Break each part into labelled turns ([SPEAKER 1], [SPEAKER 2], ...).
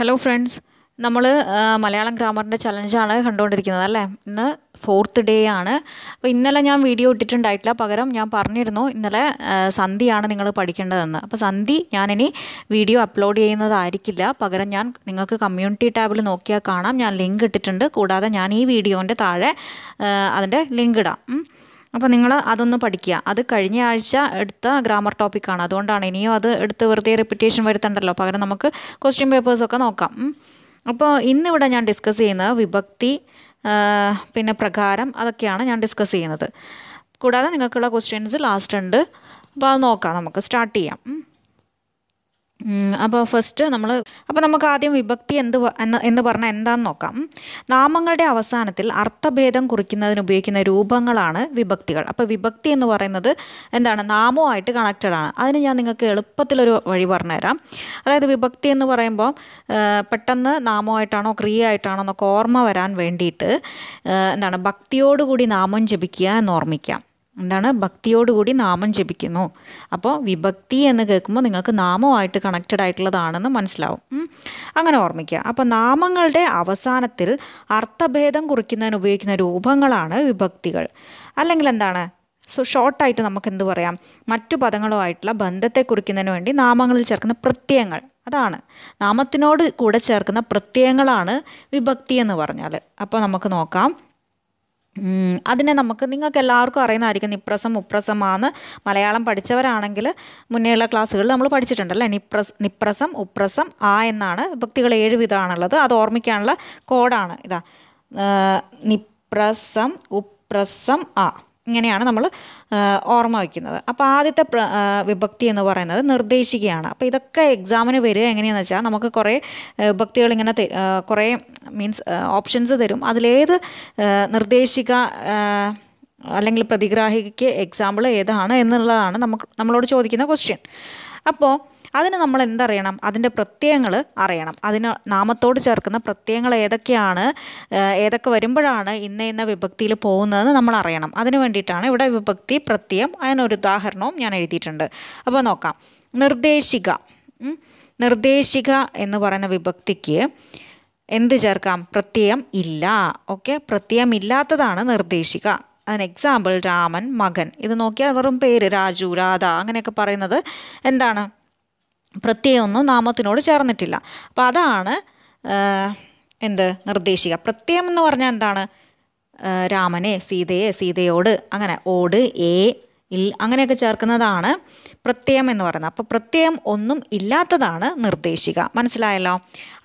[SPEAKER 1] hello friends നമ്മൾ മലയാളം ഗ്രാമറിൻ്റെ ചലഞ്ചാണ് കണ്ടുകൊണ്ടിരിക്കുന്നത് അല്ലേ ഇന്ന് ഫോർത്ത് ഡേ ആണ് അപ്പോൾ ഇന്നലെ ഞാൻ വീഡിയോ ഇട്ടിട്ടുണ്ടായിട്ടില്ല പകരം ഞാൻ പറഞ്ഞിരുന്നു ഇന്നലെ സന്ധിയാണ് നിങ്ങൾ പഠിക്കേണ്ടതെന്ന് അപ്പോൾ സന്ധി ഞാനിനി വീഡിയോ അപ്ലോഡ് ചെയ്യുന്നതായിരിക്കില്ല പകരം ഞാൻ നിങ്ങൾക്ക് കമ്മ്യൂണിറ്റി ടാബിൽ നോക്കിയാൽ കാണാം ഞാൻ ലിങ്ക് ഇട്ടിട്ടുണ്ട് കൂടാതെ ഞാൻ ഈ വീഡിയോൻ്റെ താഴെ അതിൻ്റെ ലിങ്ക് ഇടാം അപ്പോൾ നിങ്ങൾ അതൊന്ന് പഠിക്കുക അത് കഴിഞ്ഞ ആഴ്ച എടുത്ത ഗ്രാമർ ടോപ്പിക്കാണ് അതുകൊണ്ടാണ് ഇനിയും അത് എടുത്ത് വെറുതെ റിപ്പിറ്റേഷൻ വരുത്തണ്ടല്ലോ പകരം നമുക്ക് ക്വസ്റ്റ്യൻ പേപ്പേഴ്സൊക്കെ നോക്കാം അപ്പോൾ ഇന്നിവിടെ ഞാൻ ഡിസ്കസ് ചെയ്യുന്നത് വിഭക്തി പിന്നെ പ്രകാരം അതൊക്കെയാണ് ഞാൻ ഡിസ്കസ് ചെയ്യുന്നത് കൂടാതെ നിങ്ങൾക്കുള്ള ക്വസ്റ്റ്യൻസ് ലാസ്റ്റ് ഉണ്ട് അപ്പോൾ അത് നോക്കാം നമുക്ക് സ്റ്റാർട്ട് ചെയ്യാം അപ്പോൾ ഫസ്റ്റ് നമ്മൾ അപ്പോൾ നമുക്ക് ആദ്യം വിഭക്തി എന്ത് എന്ന് എന്ന് പറഞ്ഞാൽ എന്താണെന്ന് നോക്കാം നാമങ്ങളുടെ അവസാനത്തിൽ അർത്ഥഭേദം കുറിക്കുന്നതിന് ഉപയോഗിക്കുന്ന രൂപങ്ങളാണ് വിഭക്തികൾ അപ്പോൾ വിഭക്തി എന്ന് പറയുന്നത് എന്താണ് നാമവുമായിട്ട് കണക്റ്റഡ് ആണ് അതിന് ഞാൻ നിങ്ങൾക്ക് എളുപ്പത്തിലൊരു വഴി പറഞ്ഞുതരാം അതായത് വിഭക്തി എന്ന് പറയുമ്പോൾ പെട്ടെന്ന് നാമമായിട്ടാണോ ക്രിയ ആയിട്ടാണോ എന്നൊക്കെ ഓർമ്മ വരാൻ വേണ്ടിയിട്ട് എന്താണ് ഭക്തിയോടുകൂടി നാമം ജപിക്കുക എന്ന് ഓർമ്മിക്കാം എന്താണ് ഭക്തിയോടുകൂടി നാമം ജപിക്കുന്നു അപ്പോൾ വിഭക്തി എന്ന് കേൾക്കുമ്പോൾ നിങ്ങൾക്ക് നാമമായിട്ട് കണക്റ്റഡ് ആയിട്ടുള്ളതാണെന്ന് മനസ്സിലാവും അങ്ങനെ ഓർമ്മിക്കുക അപ്പോൾ നാമങ്ങളുടെ അവസാനത്തിൽ അർത്ഥഭേദം കുറിക്കുന്നതിന് ഉപയോഗിക്കുന്ന രൂപങ്ങളാണ് വിഭക്തികൾ അല്ലെങ്കിൽ എന്താണ് സോ ഷോർട്ടായിട്ട് നമുക്ക് എന്ത് പറയാം മറ്റു പദങ്ങളുമായിട്ടുള്ള ബന്ധത്തെ കുറിക്കുന്നതിന് വേണ്ടി നാമങ്ങളിൽ ചേർക്കുന്ന പ്രത്യയങ്ങൾ അതാണ് നാമത്തിനോട് കൂടെ ചേർക്കുന്ന പ്രത്യയങ്ങളാണ് വിഭക്തി എന്ന് പറഞ്ഞാൽ അപ്പോൾ നമുക്ക് നോക്കാം അതിനെ നമുക്ക് നിങ്ങൾക്ക് എല്ലാവർക്കും അറിയുന്നതായിരിക്കും നിപ്രസം ഉപ്രസമാണ് മലയാളം പഠിച്ചവരാണെങ്കിൽ മുന്നേയുള്ള ക്ലാസ്സുകളിൽ നമ്മൾ പഠിച്ചിട്ടുണ്ടല്ലേ നിപ്രസ് നിപ്രസം ഉപ്രസം ആ എന്നാണ് വ്യക്തികൾ ഏഴ് വിധമാണുള്ളത് അത് ഓർമ്മിക്കാനുള്ള കോഡാണ് ഇതാ നിപ്രസം ഉപ്രസം ആ ഇങ്ങനെയാണ് നമ്മൾ ഓർമ്മ വയ്ക്കുന്നത് അപ്പോൾ ആദ്യത്തെ വിഭക്തി എന്ന് പറയുന്നത് നിർദ്ദേശിക്കുകയാണ് അപ്പോൾ ഇതൊക്കെ എക്സാമിന് വരിക എങ്ങനെയാണെന്ന് വെച്ചാൽ നമുക്ക് കുറേ വിഭക്തികൾ ഇങ്ങനെ കുറേ മീൻസ് ഓപ്ഷൻസ് തരും അതിലേത് നിർദ്ദേശിക്ക അല്ലെങ്കിൽ പ്രതിഗ്രാഹിക്ക് എക്സാമ്പിൾ ഏതാണ് എന്നുള്ളതാണ് നമുക്ക് നമ്മളോട് ചോദിക്കുന്ന ക്വസ്റ്റ്യൻ അപ്പോൾ അതിന് നമ്മൾ എന്തറിയണം അതിൻ്റെ പ്രത്യയങ്ങൾ അറിയണം അതിന് നാമത്തോട് ചേർക്കുന്ന പ്രത്യയങ്ങൾ ഏതൊക്കെയാണ് ഏതൊക്കെ വരുമ്പോഴാണ് ഇന്ന ഇന്ന വിഭക്തിയിൽ പോകുന്നതെന്ന് നമ്മൾ അറിയണം അതിന് വേണ്ടിയിട്ടാണ് ഇവിടെ വിഭക്തി പ്രത്യയം അതിനൊരു ഉദാഹരണവും ഞാൻ എഴുതിയിട്ടുണ്ട് അപ്പോൾ നോക്കാം നിർദ്ദേശിക നിർദ്ദേശിക എന്ന് പറയുന്ന വിഭക്തിക്ക് എന്ത് ചേർക്കാം പ്രത്യയം ഇല്ല ഓക്കെ പ്രത്യയം ഇല്ലാത്തതാണ് നിർദ്ദേശിക അതിന് എക്സാമ്പിൾ രാമൻ മകൻ ഇത് നോക്കിയാൽ വെറും പേര് രാജു രാധ അങ്ങനെയൊക്കെ പറയുന്നത് എന്താണ് പ്രത്യയമൊന്നും നാമത്തിനോട് ചേർന്നിട്ടില്ല അപ്പോൾ അതാണ് എന്ത് നിർദ്ദേശിക പ്രത്യയം എന്ന് പറഞ്ഞാൽ എന്താണ് രാമനെ സീതയെ സീതയോട് അങ്ങനെ ഓട് എ ഇൽ അങ്ങനെയൊക്കെ ചേർക്കുന്നതാണ് പ്രത്യയം എന്ന് പറയുന്നത് അപ്പോൾ പ്രത്യയം ഒന്നും ഇല്ലാത്തതാണ് നിർദ്ദേശിക മനസ്സിലായല്ലോ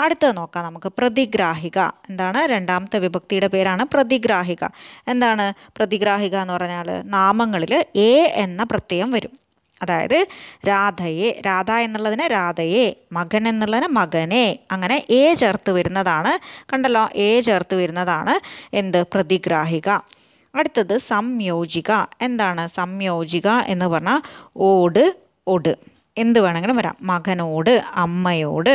[SPEAKER 1] അടുത്തത് നോക്കാം നമുക്ക് പ്രതിഗ്രാഹിക എന്താണ് രണ്ടാമത്തെ വിഭക്തിയുടെ പേരാണ് പ്രതിഗ്രാഹിക എന്താണ് പ്രതിഗ്രാഹിക എന്ന് പറഞ്ഞാൽ നാമങ്ങളിൽ എ എന്ന പ്രത്യയം വരും അതായത് രാധയെ രാധ എന്നുള്ളതിന് രാധയെ മകൻ എന്നുള്ളതിന് മകനെ അങ്ങനെ എ ചേർത്ത് വരുന്നതാണ് കണ്ടല്ലോ എ ചേർത്ത് വരുന്നതാണ് എന്ത് പ്രതിഗ്രാഹിക അടുത്തത് സംയോജിക എന്താണ് സംയോജിക എന്ന് പറഞ്ഞാൽ ഓട് ഒട് എന്ത് വേണമെങ്കിലും വരാം മകനോട് അമ്മയോട്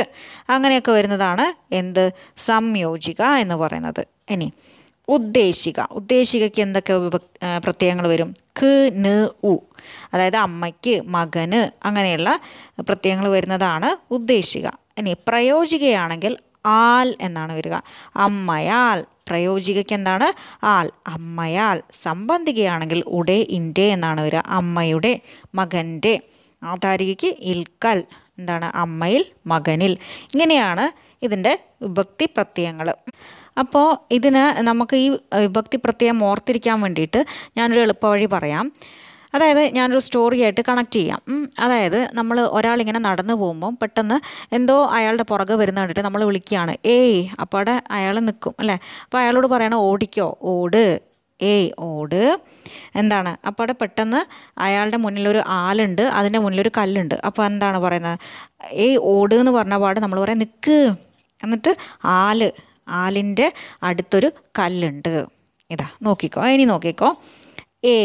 [SPEAKER 1] അങ്ങനെയൊക്കെ വരുന്നതാണ് എന്ത് സംയോജിക എന്ന് പറയുന്നത് ഇനി ഉദ്ദേശിക ഉദ്ദേശികയ്ക്ക് എന്തൊക്കെ പ്രത്യയങ്ങൾ വരും ക് ന് ഉ അതായത് അമ്മയ്ക്ക് മകന് അങ്ങനെയുള്ള പ്രത്യയങ്ങൾ വരുന്നതാണ് ഉദ്ദേശിക ഇനി പ്രയോജികയാണെങ്കിൽ ആൽ എന്നാണ് വരിക അമ്മയാൽ പ്രയോജികയ്ക്ക് എന്താണ് ആൽ അമ്മയാൽ സംബന്ധികയാണെങ്കിൽ ഉടെ ഇൻ്റെ എന്നാണ് വരിക അമ്മയുടെ മകൻ്റെ ആധാരികയ്ക്ക് ഇൽക്കൽ എന്താണ് അമ്മയിൽ മകനിൽ ഇങ്ങനെയാണ് ഇതിൻ്റെ വിഭക്തി പ്രത്യയങ്ങൾ അപ്പോൾ ഇതിന് നമുക്ക് ഈ വിഭക്തി പ്രത്യയം ഓർത്തിരിക്കാൻ വേണ്ടിയിട്ട് ഞാനൊരു എളുപ്പവഴി പറയാം അതായത് ഞാനൊരു സ്റ്റോറിയായിട്ട് കണക്ട് ചെയ്യാം അതായത് നമ്മൾ ഒരാളിങ്ങനെ നടന്നു പോകുമ്പം പെട്ടെന്ന് എന്തോ അയാളുടെ പുറകെ വരുന്ന കണ്ടിട്ട് നമ്മൾ വിളിക്കുകയാണ് ഏയ് അപ്പോൾ അവിടെ അയാൾ നിൽക്കും അല്ലേ അപ്പോൾ അയാളോട് പറയണം ഓടിക്കോ ഓട് ഏയ് ഓട് എന്താണ് അപ്പോൾ അവിടെ പെട്ടെന്ന് അയാളുടെ മുന്നിലൊരു ആലുണ്ട് അതിൻ്റെ മുന്നിലൊരു കല്ലുണ്ട് അപ്പോൾ എന്താണ് പറയുന്നത് ഏയ് ഓട് എന്ന് പറഞ്ഞ പാട് നമ്മൾ പറയാം നിൽക്ക് എന്നിട്ട് ആല് ആലിൻ്റെ അടുത്തൊരു കല്ലുണ്ട് ഇതാ നോക്കിക്കോ ഇനി നോക്കിക്കോ എ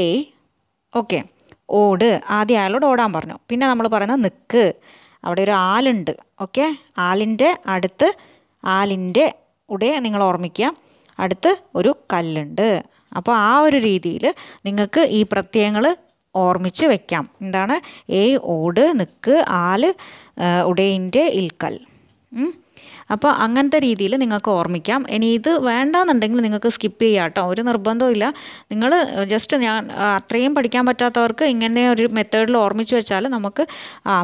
[SPEAKER 1] ഓക്കെ ഓട് ആദ്യം അയാളോട് ഓടാൻ പറഞ്ഞു പിന്നെ നമ്മൾ പറയുന്നത് നിൽക്ക് അവിടെ ഒരു ആലുണ്ട് ഓക്കെ ആലിൻ്റെ അടുത്ത് ആലിൻ്റെ ഉടേ നിങ്ങൾ ഓർമ്മിക്കുക അടുത്ത് ഒരു കല്ലുണ്ട് അപ്പോൾ ആ ഒരു രീതിയിൽ നിങ്ങൾക്ക് ഈ പ്രത്യയങ്ങൾ ഓർമ്മിച്ച് വെക്കാം എന്താണ് എ ഓട് നിക്ക് ആല് ഉടേൻ്റെ ഇൽക്കൽ അപ്പോൾ അങ്ങനത്തെ രീതിയിൽ നിങ്ങൾക്ക് ഓർമ്മിക്കാം ഇനി ഇത് വേണ്ടാന്നുണ്ടെങ്കിൽ നിങ്ങൾക്ക് സ്കിപ്പ് ചെയ്യാം കേട്ടോ ഒരു നിർബന്ധമില്ല നിങ്ങൾ ജസ്റ്റ് ഞാൻ അത്രയും പഠിക്കാൻ പറ്റാത്തവർക്ക് ഇങ്ങനെ ഒരു മെത്തേഡിൽ ഓർമ്മിച്ച് വെച്ചാൽ നമുക്ക്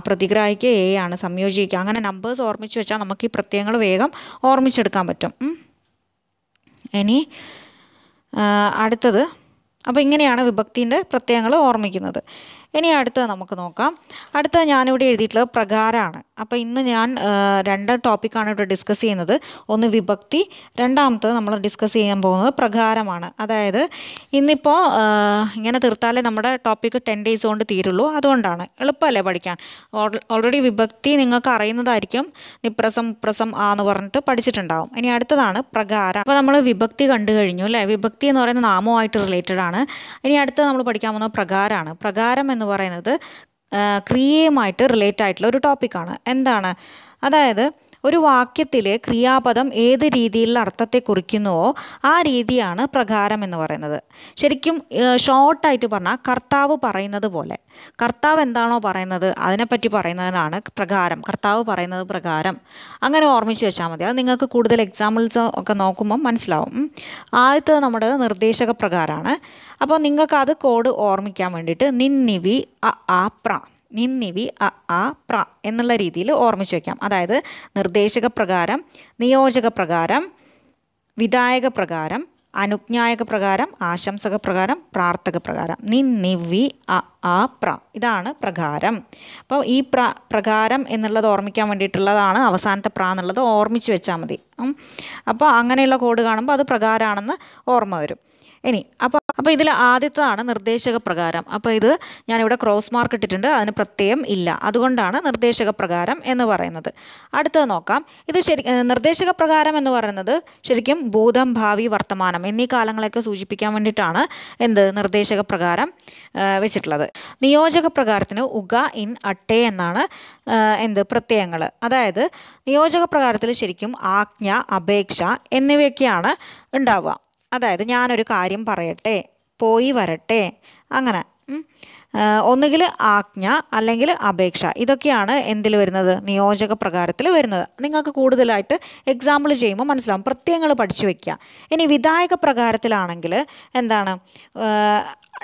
[SPEAKER 1] പ്രതിഗ്രാഹിക്ക് എ ആണ് സംയോജിക്കുക അങ്ങനെ നമ്പേഴ്സ് ഓർമ്മിച്ച് വെച്ചാൽ നമുക്ക് ഈ പ്രത്യയങ്ങൾ വേഗം ഓർമ്മിച്ചെടുക്കാൻ പറ്റും ഇനി അടുത്തത് അപ്പോൾ ഇങ്ങനെയാണ് വിഭക്തിൻ്റെ പ്രത്യയങ്ങൾ ഓർമ്മിക്കുന്നത് ഇനി അടുത്തത് നമുക്ക് നോക്കാം അടുത്ത ഞാനിവിടെ എഴുതിയിട്ടുള്ളത് പ്രകാരമാണ് അപ്പോൾ ഇന്ന് ഞാൻ രണ്ട് ടോപ്പിക്കാണ് ഇവിടെ ഡിസ്കസ് ചെയ്യുന്നത് ഒന്ന് വിഭക്തി രണ്ടാമത്തത് നമ്മൾ ഡിസ്കസ് ചെയ്യാൻ പോകുന്നത് പ്രകാരമാണ് അതായത് ഇന്നിപ്പോൾ ഇങ്ങനെ തീർത്താലേ നമ്മുടെ ടോപ്പിക്ക് ടെൻ ഡേയ്സ് കൊണ്ട് തീരുള്ളൂ അതുകൊണ്ടാണ് എളുപ്പമല്ലേ പഠിക്കാൻ ഓൾറെഡി വിഭക്തി നിങ്ങൾക്ക് അറിയുന്നതായിരിക്കും നിപ്രസം ഉപ്രസം ആ എന്ന് പറഞ്ഞിട്ട് പഠിച്ചിട്ടുണ്ടാവും ഇനി അടുത്തതാണ് പ്രകാരം അപ്പോൾ നമ്മൾ വിഭക്തി കണ്ടു കഴിഞ്ഞു അല്ലേ വിഭക്തി എന്ന് പറയുന്ന നാമവുമായിട്ട് റിലേറ്റഡ് ആണ് ഇനി അടുത്തത് നമ്മൾ പഠിക്കാൻ പോകുന്നത് പ്രകാരമാണ് പ്രകാരം എന്ന് പറയുന്നത് ക്രിയയുമായിട്ട് റിലേറ്റ് ആയിട്ടുള്ള ഒരു ടോപ്പിക്കാണ് എന്താണ് അതായത് ഒരു വാക്യത്തിൽ ക്രിയാപദം ഏത് രീതിയിലുള്ള അർത്ഥത്തെ കുറിക്കുന്നുവോ ആ രീതിയാണ് പ്രകാരം എന്ന് പറയുന്നത് ശരിക്കും ഷോർട്ടായിട്ട് പറഞ്ഞാൽ കർത്താവ് പറയുന്നത് പോലെ കർത്താവ് എന്താണോ പറയുന്നത് അതിനെപ്പറ്റി പറയുന്നതിനാണ് പ്രകാരം കർത്താവ് പറയുന്നത് പ്രകാരം അങ്ങനെ ഓർമ്മിച്ച് വെച്ചാൽ മതി അത് നിങ്ങൾക്ക് കൂടുതൽ എക്സാമ്പിൾസ് ഒക്കെ നോക്കുമ്പോൾ മനസ്സിലാവും ആദ്യത്തെ നമ്മുടെ നിർദ്ദേശക പ്രകാരമാണ് അപ്പോൾ നിങ്ങൾക്ക് അത് കോഡ് ഓർമ്മിക്കാൻ വേണ്ടിയിട്ട് നിന്നിവി അ ആ പ്ര നിന്നിവി അ ആ പ്ര എന്നുള്ള രീതിയിൽ ഓർമ്മിച്ച് വയ്ക്കാം അതായത് നിർദ്ദേശക പ്രകാരം നിയോജക പ്രകാരം വിധായക പ്രകാരം അനുജ്ഞായക പ്രകാരം ആശംസക പ്രകാരം പ്രാർത്ഥക പ്രകാരം നിന്നിവി അ ആ പ്ര ഇതാണ് പ്രകാരം അപ്പോൾ ഈ പ്ര പ്രകാരം എന്നുള്ളത് ഓർമ്മിക്കാൻ വേണ്ടിയിട്ടുള്ളതാണ് അവസാനത്തെ പ്ര എന്നുള്ളത് ഓർമ്മിച്ച് വെച്ചാൽ മതി അപ്പോൾ അങ്ങനെയുള്ള കോഡ് കാണുമ്പോൾ അത് പ്രകാരമാണെന്ന് ഓർമ്മ വരും ഇനി അപ്പോൾ അപ്പോൾ ഇതിൽ ആദ്യത്തതാണ് നിർദ്ദേശക പ്രകാരം അപ്പോൾ ഇത് ഞാനിവിടെ ക്രോസ് മാർക്ക് ഇട്ടിട്ടുണ്ട് അതിന് പ്രത്യയം ഇല്ല അതുകൊണ്ടാണ് നിർദ്ദേശക പ്രകാരം എന്ന് പറയുന്നത് അടുത്തത് നോക്കാം ഇത് ശരി നിർദ്ദേശക പ്രകാരം എന്ന് പറയുന്നത് ശരിക്കും ഭൂതം ഭാവി വർത്തമാനം എന്നീ കാലങ്ങളെയൊക്കെ സൂചിപ്പിക്കാൻ വേണ്ടിയിട്ടാണ് എന്ത് നിർദ്ദേശക പ്രകാരം വെച്ചിട്ടുള്ളത് നിയോജക പ്രകാരത്തിന് ഉഗ ഇൻ അട്ടേ എന്നാണ് എന്ത് പ്രത്യയങ്ങൾ അതായത് നിയോജക പ്രകാരത്തിൽ ശരിക്കും ആജ്ഞ അപേക്ഷ എന്നിവയൊക്കെയാണ് ഉണ്ടാവുക അതായത് ഞാനൊരു കാര്യം പറയട്ടെ പോയി വരട്ടെ അങ്ങനെ ഒന്നുകിൽ ആജ്ഞ അല്ലെങ്കിൽ അപേക്ഷ ഇതൊക്കെയാണ് എന്തിൽ വരുന്നത് നിയോജക പ്രകാരത്തിൽ വരുന്നത് നിങ്ങൾക്ക് കൂടുതലായിട്ട് എക്സാമ്പിൾ ചെയ്യുമ്പോൾ മനസ്സിലാവും പ്രത്യയങ്ങൾ പഠിച്ചു വയ്ക്കുക ഇനി വിധായക പ്രകാരത്തിലാണെങ്കിൽ എന്താണ്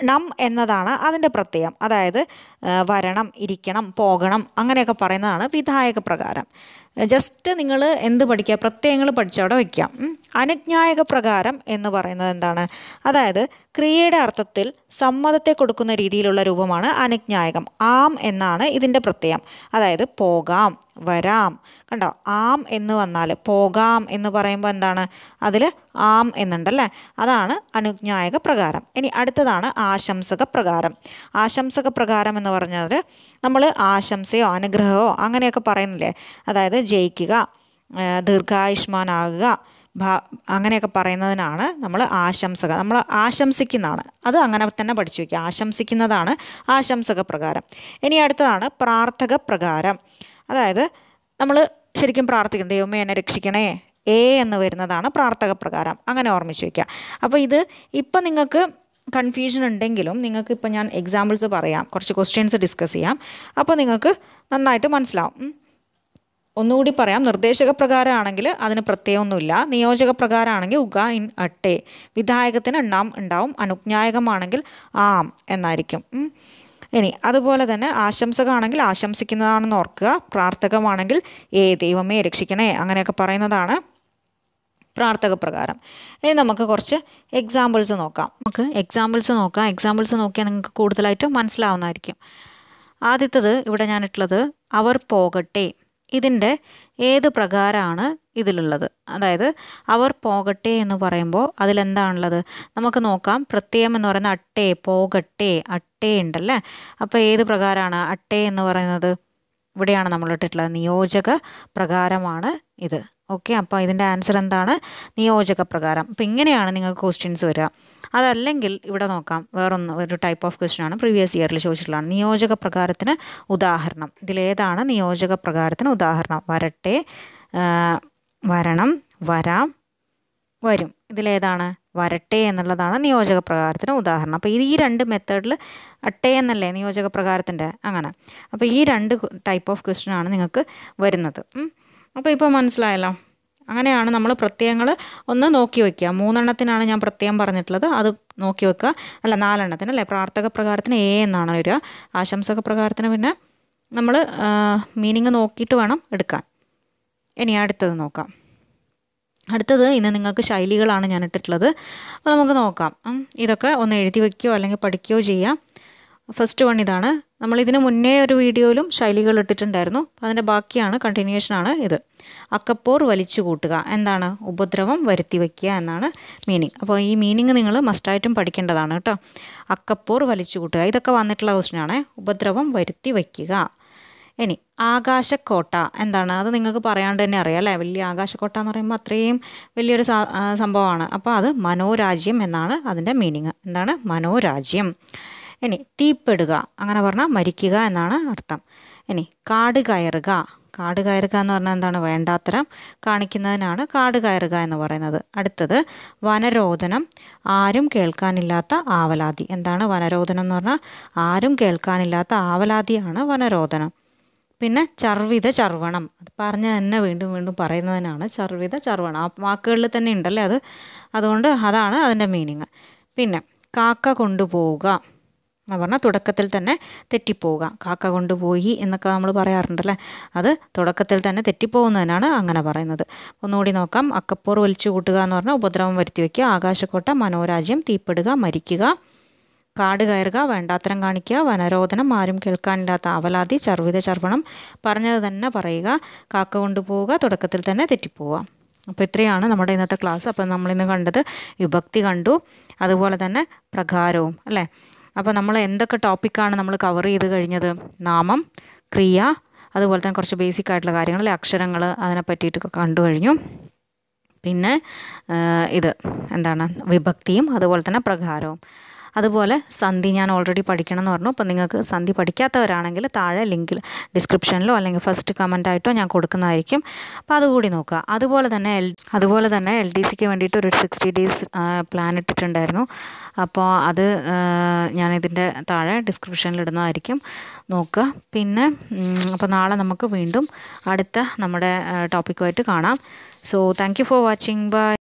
[SPEAKER 1] ണം എന്നതാണ് അതിൻ്റെ പ്രത്യയം അതായത് വരണം ഇരിക്കണം പോകണം അങ്ങനെയൊക്കെ പറയുന്നതാണ് വിധായക പ്രകാരം ജസ്റ്റ് നിങ്ങൾ എന്ത് പഠിക്കുക പ്രത്യയങ്ങൾ പഠിച്ചവിടെ വയ്ക്കാം അനുജ്ഞായക പ്രകാരം എന്ന് പറയുന്നത് എന്താണ് അതായത് ക്രിയയുടെ അർത്ഥത്തിൽ സമ്മതത്തെ കൊടുക്കുന്ന രീതിയിലുള്ള രൂപമാണ് അനുജ്ഞായകം ആം എന്നാണ് ഇതിൻ്റെ പ്രത്യയം അതായത് പോകാം വരാം കണ്ടോ ആം എന്ന് വന്നാൽ പോകാം എന്ന് പറയുമ്പോൾ എന്താണ് അതിൽ ആം എന്നുണ്ടല്ലേ അതാണ് അനുജ്ഞായക പ്രകാരം ഇനി അടുത്തതാണ് ആശംസക പ്രകാരം ആശംസക പ്രകാരം എന്ന് പറഞ്ഞാൽ നമ്മൾ ആശംസയോ അനുഗ്രഹമോ അങ്ങനെയൊക്കെ പറയുന്നില്ലേ അതായത് ജയിക്കുക ദീർഘായുഷ്മാനാകുക അങ്ങനെയൊക്കെ പറയുന്നതിനാണ് നമ്മൾ ആശംസക നമ്മൾ ആശംസിക്കുന്നതാണ് അത് അങ്ങനെ തന്നെ പഠിച്ചു വയ്ക്കുക ആശംസിക്കുന്നതാണ് ആശംസക പ്രകാരം ഇനി അടുത്തതാണ് പ്രാർത്ഥക പ്രകാരം അതായത് നമ്മൾ ശരിക്കും പ്രാർത്ഥിക്കണം ദൈവമേ എന്നെ രക്ഷിക്കണേ എ എന്ന് വരുന്നതാണ് പ്രാർത്ഥക പ്രകാരം അങ്ങനെ ഓർമ്മിച്ച് വയ്ക്കുക അപ്പോൾ ഇത് ഇപ്പം നിങ്ങൾക്ക് കൺഫ്യൂഷൻ ഉണ്ടെങ്കിലും നിങ്ങൾക്ക് ഇപ്പോൾ ഞാൻ എക്സാമ്പിൾസ് പറയാം കുറച്ച് ക്വസ്റ്റ്യൻസ് ഡിസ്കസ് ചെയ്യാം അപ്പോൾ നിങ്ങൾക്ക് നന്നായിട്ട് മനസ്സിലാവും ഒന്നുകൂടി പറയാം നിർദ്ദേശക പ്രകാരമാണെങ്കിൽ അതിന് പ്രത്യേകമൊന്നുമില്ല നിയോജക പ്രകാരമാണെങ്കിൽ ഉഗ ഇൻ അട്ടെ വിധായകത്തിന് എണ്ണാം ഉണ്ടാവും അനുജ്ഞായകമാണെങ്കിൽ ആം എന്നായിരിക്കും ഇനി അതുപോലെ തന്നെ ആശംസകാണെങ്കിൽ ആശംസിക്കുന്നതാണെന്ന് ഓർക്കുക പ്രാർത്ഥകമാണെങ്കിൽ ഏ ദൈവമേ രക്ഷിക്കണേ അങ്ങനെയൊക്കെ പറയുന്നതാണ് പ്രാർത്ഥക പ്രകാരം ഇനി നമുക്ക് കുറച്ച് എക്സാമ്പിൾസ് നോക്കാം നമുക്ക് എക്സാമ്പിൾസ് നോക്കാം എക്സാമ്പിൾസ് നോക്കിയാൽ നിങ്ങൾക്ക് കൂടുതലായിട്ട് മനസ്സിലാവുന്നതായിരിക്കും ആദ്യത്തത് ഇവിടെ ഞാനിട്ടുള്ളത് അവർ പോകട്ടെ ഇതിൻ്റെ ഏത് പ്രകാരമാണ് ഇതിലുള്ളത് അതായത് അവർ പോകട്ടെ എന്ന് പറയുമ്പോൾ അതിലെന്താണുള്ളത് നമുക്ക് നോക്കാം പ്രത്യയം എന്ന് പറയുന്ന അട്ടേ പോകട്ടെ അട്ടേ ഉണ്ടല്ലേ അപ്പോൾ ഏത് പ്രകാരമാണ് അട്ടേ എന്ന് പറയുന്നത് ഇവിടെയാണ് നമ്മൾ ഇട്ടിട്ടുള്ളത് നിയോജക പ്രകാരമാണ് ഇത് ഓക്കെ അപ്പോൾ ഇതിൻ്റെ ആൻസർ എന്താണ് നിയോജക പ്രകാരം അപ്പോൾ ഇങ്ങനെയാണ് നിങ്ങൾക്ക് ക്വസ്റ്റ്യൻസ് വരിക അതല്ലെങ്കിൽ ഇവിടെ നോക്കാം വേറൊന്ന് ഒരു ടൈപ്പ് ഓഫ് ക്വസ്റ്റ്യൻ ആണ് പ്രീവിയസ് ഇയറിൽ ചോദിച്ചിട്ടുള്ളതാണ് നിയോജക പ്രകാരത്തിന് ഉദാഹരണം ഇതിലേതാണ് നിയോജക പ്രകാരത്തിന് ഉദാഹരണം വരട്ടെ വരണം വരാം വരും ഇതിലേതാണ് വരട്ടെ എന്നുള്ളതാണ് നിയോജക പ്രകാരത്തിന് ഉദാഹരണം അപ്പോൾ ഈ രണ്ട് മെത്തേഡിൽ അട്ടെ എന്നല്ലേ നിയോജക പ്രകാരത്തിൻ്റെ അങ്ങനെ അപ്പോൾ ഈ രണ്ട് ടൈപ്പ് ഓഫ് ക്വസ്റ്റ്യൻ ആണ് നിങ്ങൾക്ക് വരുന്നത് അപ്പോൾ ഇപ്പോൾ മനസ്സിലായല്ലോ അങ്ങനെയാണ് നമ്മൾ പ്രത്യയങ്ങൾ ഒന്ന് നോക്കി വയ്ക്കുക മൂന്നെണ്ണത്തിനാണ് ഞാൻ പ്രത്യയം പറഞ്ഞിട്ടുള്ളത് അത് നോക്കി വെക്കുക അല്ല നാലെണ്ണത്തിന് അല്ലേ പ്രാർത്ഥക പ്രകാരത്തിന് എ എന്നാണ് വരിക ആശംസക പ്രകാരത്തിന് പിന്നെ നമ്മൾ മീനിങ് നോക്കിയിട്ട് വേണം എടുക്കാൻ ഇനി അടുത്തത് നോക്കാം അടുത്തത് ഇന്ന് നിങ്ങൾക്ക് ശൈലികളാണ് ഞാൻ ഇട്ടിട്ടുള്ളത് അപ്പോൾ നമുക്ക് നോക്കാം ഇതൊക്കെ ഒന്ന് എഴുതി വയ്ക്കുകയോ അല്ലെങ്കിൽ പഠിക്കുകയോ ചെയ്യാം ഫസ്റ്റ് വൺ ഇതാണ് നമ്മൾ ഇതിന് മുന്നേ ഒരു വീഡിയോയിലും ശൈലികൾ ഇട്ടിട്ടുണ്ടായിരുന്നു അതിൻ്റെ ബാക്കിയാണ് കണ്ടിന്യൂഷനാണ് ഇത് അക്കപ്പോർ വലിച്ചു കൂട്ടുക എന്താണ് ഉപദ്രവം വരുത്തി വയ്ക്കുക എന്നാണ് മീനിങ് അപ്പോൾ ഈ മീനിങ് നിങ്ങൾ മസ്റ്റായിട്ടും പഠിക്കേണ്ടതാണ് കേട്ടോ അക്കപ്പോർ വലിച്ചു കൂട്ടുക ഇതൊക്കെ വന്നിട്ടുള്ള ക്വസ്റ്റിനാണ് ഉപദ്രവം വരുത്തി വയ്ക്കുക ഇനി ആകാശക്കോട്ട എന്താണ് അത് നിങ്ങൾക്ക് പറയാണ്ട് തന്നെ അറിയാം അല്ലേ വലിയ ആകാശക്കോട്ട എന്ന് പറയുമ്പോൾ അത്രയും വലിയൊരു സംഭവമാണ് അപ്പോൾ അത് മനോരാജ്യം എന്നാണ് അതിൻ്റെ മീനിങ് എന്താണ് മനോരാജ്യം ഇനി തീപ്പെടുക അങ്ങനെ പറഞ്ഞാൽ മരിക്കുക എന്നാണ് അർത്ഥം ഇനി കാട് കയറുക കാട് കയറുക എന്ന് പറഞ്ഞാൽ എന്താണ് വേണ്ടാത്തരം കാണിക്കുന്നതിനാണ് കാട് കയറുക എന്ന് പറയുന്നത് അടുത്തത് വനരോധനം ആരും കേൾക്കാനില്ലാത്ത ആവലാതി എന്താണ് വനരോധനം എന്ന് പറഞ്ഞാൽ ആരും കേൾക്കാനില്ലാത്ത ആവലാതിയാണ് വനരോധനം പിന്നെ ചർവിത ചർവണം അത് പറഞ്ഞ തന്നെ വീണ്ടും വീണ്ടും പറയുന്നതിനാണ് ചർവിത ചർവണം ആ വാക്കുകളിൽ തന്നെ ഉണ്ടല്ലേ അത് അതുകൊണ്ട് അതാണ് അതിൻ്റെ മീനിങ് പിന്നെ കാക്ക കൊണ്ടുപോവുക എന്ന് പറഞ്ഞാൽ തുടക്കത്തിൽ തന്നെ തെറ്റിപ്പോവുക കാക്ക കൊണ്ടുപോയി എന്നൊക്കെ നമ്മൾ പറയാറുണ്ടല്ലേ അത് തുടക്കത്തിൽ തന്നെ തെറ്റിപ്പോകുന്നതിനാണ് അങ്ങനെ പറയുന്നത് ഒന്നുകൂടി നോക്കാം അക്കപ്പോർ വലിച്ചു കൂട്ടുക എന്ന് പറഞ്ഞാൽ ഉപദ്രവം വരുത്തി വയ്ക്കുക ആകാശക്കോട്ട മനോരാജ്യം തീപ്പെടുക മരിക്കുക കാട് കയറുക വേണ്ടാത്തരം കാണിക്കുക വനരോധനം ആരും കേൾക്കാനില്ലാത്ത അവലാതി ചർവിത ചർവണം പറഞ്ഞത് തന്നെ പറയുക കാക്ക കൊണ്ടുപോവുക തുടക്കത്തിൽ തന്നെ തെറ്റിപ്പോവുക അപ്പോൾ ഇത്രയാണ് നമ്മുടെ ഇന്നത്തെ ക്ലാസ് അപ്പോൾ നമ്മളിന്ന് കണ്ടത് വിഭക്തി കണ്ടു അതുപോലെ തന്നെ പ്രകാരവും അല്ലേ അപ്പോൾ നമ്മൾ എന്തൊക്കെ ടോപ്പിക്കാണ് നമ്മൾ കവർ ചെയ്ത് കഴിഞ്ഞത് നാമം ക്രിയ അതുപോലെ തന്നെ കുറച്ച് ബേസിക് ആയിട്ടുള്ള കാര്യങ്ങൾ അക്ഷരങ്ങൾ അതിനെ പറ്റിയിട്ടൊക്കെ കണ്ടു കഴിഞ്ഞു പിന്നെ ഇത് എന്താണ് വിഭക്തിയും അതുപോലെ തന്നെ പ്രകാരവും അതുപോലെ സന്ധി ഞാൻ ഓൾറെഡി പഠിക്കണം എന്ന് പറഞ്ഞു അപ്പോൾ നിങ്ങൾക്ക് സന്ധി പഠിക്കാത്തവരാണെങ്കിൽ താഴെ ലിങ്കിൽ ഡിസ്ക്രിപ്ഷനിലോ അല്ലെങ്കിൽ ഫസ്റ്റ് കമൻറ്റായിട്ടോ ഞാൻ കൊടുക്കുന്നതായിരിക്കും അപ്പോൾ അതുകൂടി നോക്കുക അതുപോലെ തന്നെ എൽ അതുപോലെ തന്നെ എൽ ഡി സിക്ക് വേണ്ടിയിട്ട് ഒരു സിക്സ്റ്റി ഡേയ്സ് പ്ലാൻ ഇട്ടിട്ടുണ്ടായിരുന്നു അപ്പോൾ അത് ഞാനിതിൻ്റെ താഴെ ഡിസ്ക്രിപ്ഷനിൽ ഇടുന്നതായിരിക്കും നോക്കുക പിന്നെ അപ്പോൾ നാളെ നമുക്ക് വീണ്ടും അടുത്ത നമ്മുടെ ടോപ്പിക്കുമായിട്ട് കാണാം so thank you for watching by